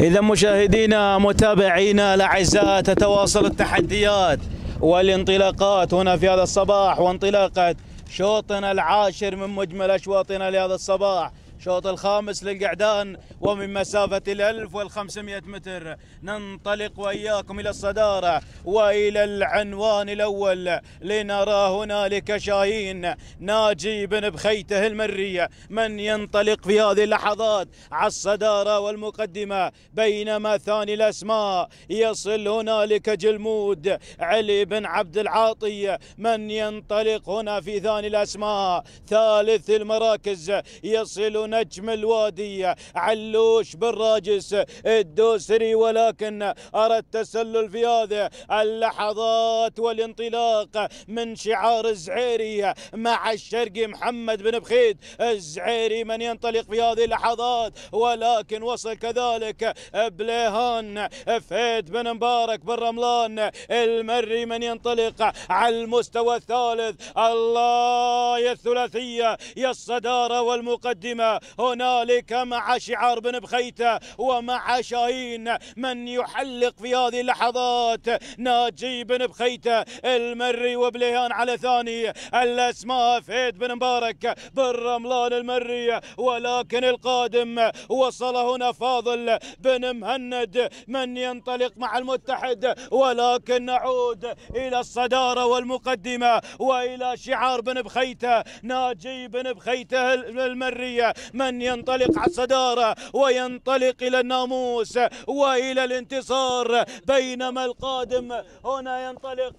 إذا مشاهدينا متابعينا الأعزاء تتواصل التحديات والانطلاقات هنا في هذا الصباح وانطلاقة شوطنا العاشر من مجمل أشواطنا لهذا الصباح شوط الخامس للقعدان ومن مسافة الألف والخمسمائة متر ننطلق وإياكم إلى الصدارة وإلى العنوان الأول لنرى هنالك شاهين ناجي بن بخيته المرية من ينطلق في هذه اللحظات على الصدارة والمقدمة بينما ثاني الأسماء يصل هنالك جلمود علي بن عبد العاطي من ينطلق هنا في ثاني الأسماء ثالث المراكز يصل نجم الوادي علوش بن راجس الدوسري ولكن أرى التسلل في هذه اللحظات والانطلاق من شعار الزعيري مع الشرقي محمد بن بخيت الزعيري من ينطلق في هذه اللحظات ولكن وصل كذلك بليهان فهد بن مبارك بن رملان المري من ينطلق على المستوى الثالث الله يا الثلاثية يا الصدارة والمقدمة هنالك مع شعار بن بخيتة ومع شاهين من يحلق في هذه اللحظات ناجي بن بخيتة المري وبليهان على ثاني الأسماء فهد بن مبارك بالرملان المري ولكن القادم وصل هنا فاضل بن مهند من ينطلق مع المتحد ولكن نعود إلى الصدارة والمقدمة وإلى شعار بن بخيتة ناجي بن بخيتة المرية من ينطلق على الصدارة وينطلق إلى الناموس وإلى الانتصار بينما القادم هنا ينطلق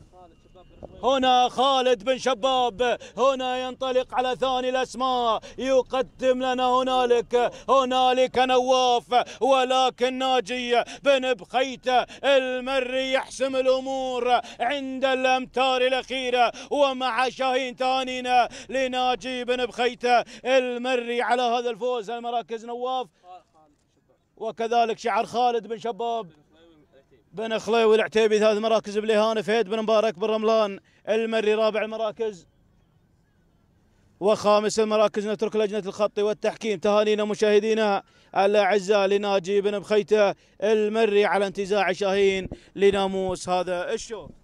هنا خالد بن شباب هنا ينطلق على ثاني الأسماء يقدم لنا هنالك هنالك نواف ولكن ناجي بن بخيتة المري يحسم الأمور عند الأمتار الأخيرة ومع شاهين ثانينا لناجي بن بخيتة المري على هذا الفوز المراكز نواف وكذلك شعر خالد بن شباب بن خليوي العتيبي ثلاث مراكز بليهان فهد بن مبارك بن رملان المري رابع المراكز وخامس المراكز نترك لجنة الخط والتحكيم تهانينا مشاهدينا الأعزاء لناجي بن بخيتة المري على انتزاع شاهين لناموس هذا الشوط